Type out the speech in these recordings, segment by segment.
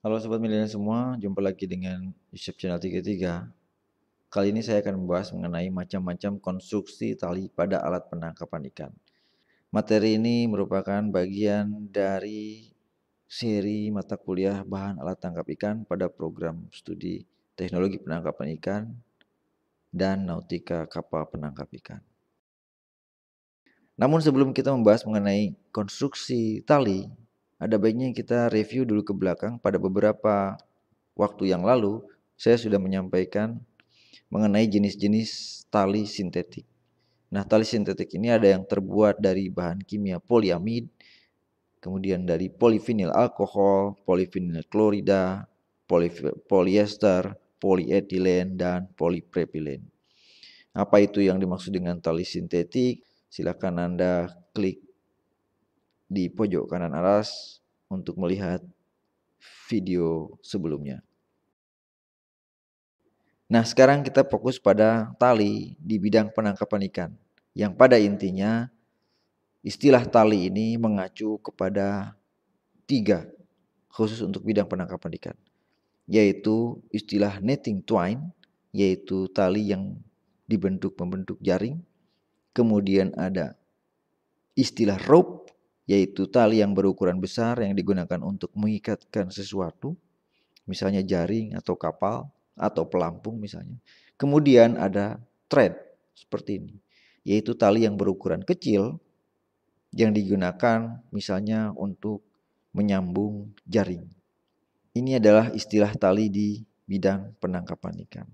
Halo sobat milenial semua, jumpa lagi dengan YouTube channel 33. Kali ini saya akan membahas mengenai macam-macam konstruksi tali pada alat penangkapan ikan. Materi ini merupakan bagian dari seri mata kuliah bahan alat tangkap ikan pada program studi teknologi penangkapan ikan dan nautika kapal penangkap ikan. Namun sebelum kita membahas mengenai konstruksi tali, ada baiknya kita review dulu ke belakang pada beberapa waktu yang lalu saya sudah menyampaikan mengenai jenis-jenis tali sintetik. Nah, tali sintetik ini ada yang terbuat dari bahan kimia poliamid, kemudian dari polivinil alkohol, polivinil klorida, polyester, polietilen, dan poliprepilen. Apa itu yang dimaksud dengan tali sintetik? Silakan Anda klik di pojok kanan atas untuk melihat video sebelumnya. Nah, sekarang kita fokus pada tali di bidang penangkapan ikan, yang pada intinya istilah tali ini mengacu kepada tiga khusus untuk bidang penangkapan ikan, yaitu istilah netting twine, yaitu tali yang dibentuk membentuk jaring, kemudian ada istilah rope, yaitu tali yang berukuran besar yang digunakan untuk mengikatkan sesuatu, misalnya jaring atau kapal atau pelampung misalnya. Kemudian ada thread seperti ini, yaitu tali yang berukuran kecil yang digunakan misalnya untuk menyambung jaring. Ini adalah istilah tali di bidang penangkapan ikan.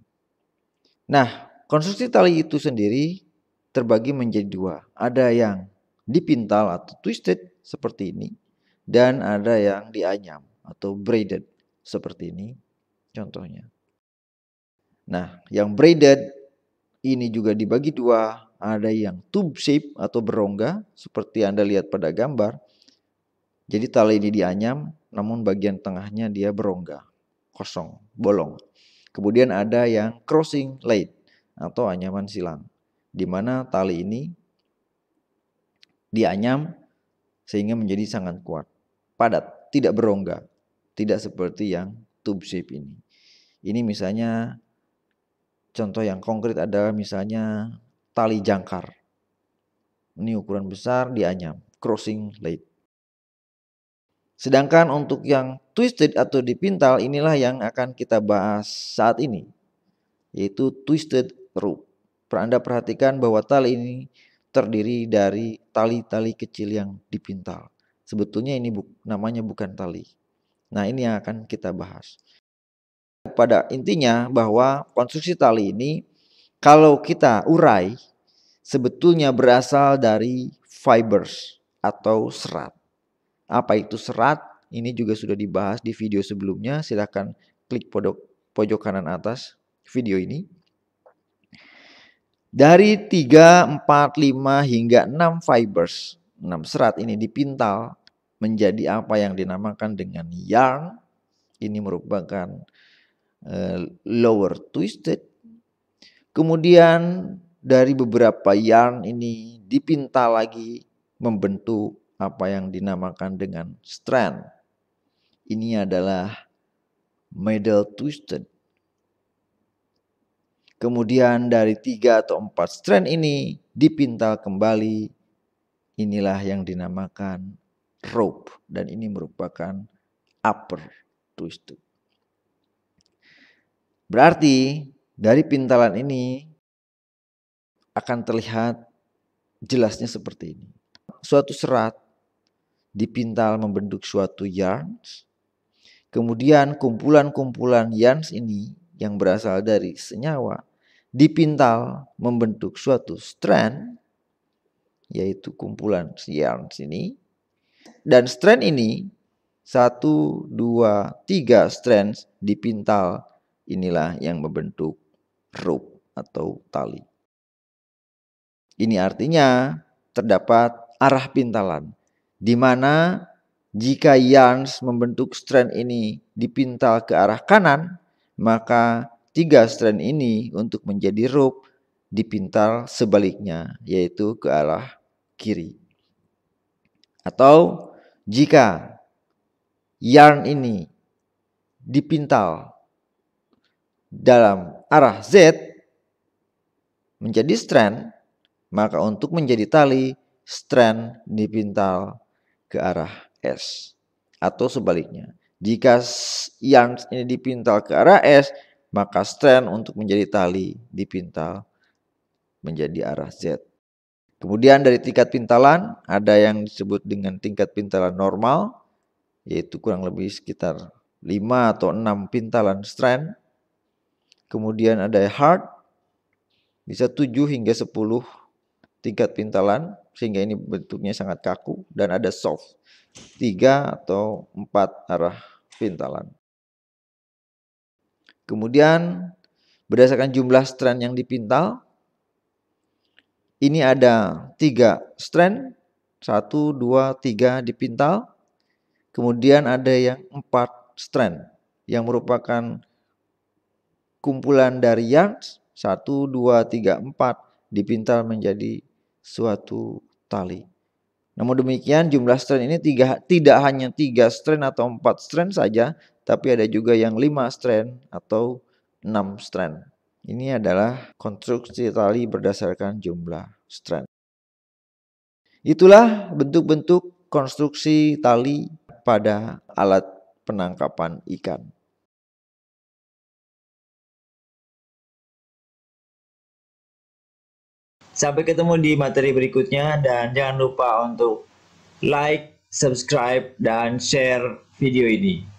Nah, konstruksi tali itu sendiri terbagi menjadi dua. Ada yang dipintal atau twisted seperti ini dan ada yang dianyam atau braided seperti ini contohnya. Nah, yang braided ini juga dibagi dua, ada yang tube shape atau berongga seperti Anda lihat pada gambar. Jadi tali ini dianyam namun bagian tengahnya dia berongga, kosong, bolong. Kemudian ada yang crossing light atau anyaman silang di mana tali ini dianyam sehingga menjadi sangat kuat, padat, tidak berongga, tidak seperti yang tube shape ini. Ini misalnya contoh yang konkret adalah misalnya tali jangkar. Ini ukuran besar dianyam, crossing late. Sedangkan untuk yang twisted atau dipintal inilah yang akan kita bahas saat ini, yaitu twisted rope. Anda perhatikan bahwa tali ini terdiri dari tali-tali kecil yang dipintal. Sebetulnya ini bu namanya bukan tali. Nah ini yang akan kita bahas. Pada intinya bahwa konstruksi tali ini kalau kita urai sebetulnya berasal dari fibers atau serat. Apa itu serat? Ini juga sudah dibahas di video sebelumnya. Silahkan klik pojok, pojok kanan atas video ini. Dari 3, 4, 5 hingga 6 fibers, 6 serat ini dipintal menjadi apa yang dinamakan dengan yarn. Ini merupakan uh, lower twisted. Kemudian dari beberapa yarn ini dipintal lagi membentuk apa yang dinamakan dengan strand. Ini adalah middle twisted. Kemudian dari tiga atau empat strain ini dipintal kembali. Inilah yang dinamakan rope. Dan ini merupakan upper twist. Berarti dari pintalan ini akan terlihat jelasnya seperti ini. Suatu serat dipintal membentuk suatu yarns. Kemudian kumpulan-kumpulan yarns ini yang berasal dari senyawa dipintal membentuk suatu strand yaitu kumpulan yarns ini dan strand ini satu, dua, tiga strands dipintal inilah yang membentuk rope atau tali. Ini artinya terdapat arah pintalan di mana jika yarns membentuk strand ini dipintal ke arah kanan maka Tiga strand ini untuk menjadi rope dipintal sebaliknya yaitu ke arah kiri. Atau jika yarn ini dipintal dalam arah Z menjadi strand, maka untuk menjadi tali strand dipintal ke arah S atau sebaliknya. Jika yarn ini dipintal ke arah S, maka strand untuk menjadi tali dipintal menjadi arah Z. Kemudian dari tingkat pintalan ada yang disebut dengan tingkat pintalan normal yaitu kurang lebih sekitar 5 atau 6 pintalan strand. Kemudian ada hard bisa 7 hingga 10 tingkat pintalan sehingga ini bentuknya sangat kaku dan ada soft 3 atau 4 arah pintalan. Kemudian berdasarkan jumlah strand yang dipintal, ini ada tiga strand, satu, dua, tiga dipintal. Kemudian ada yang empat strand yang merupakan kumpulan dari yang satu, dua, tiga, empat dipintal menjadi suatu tali. Namun demikian jumlah strand ini tiga, tidak hanya tiga strand atau empat strand saja, tapi ada juga yang 5 strand atau 6 strand. Ini adalah konstruksi tali berdasarkan jumlah strand. Itulah bentuk-bentuk konstruksi tali pada alat penangkapan ikan. Sampai ketemu di materi berikutnya dan jangan lupa untuk like, subscribe, dan share video ini.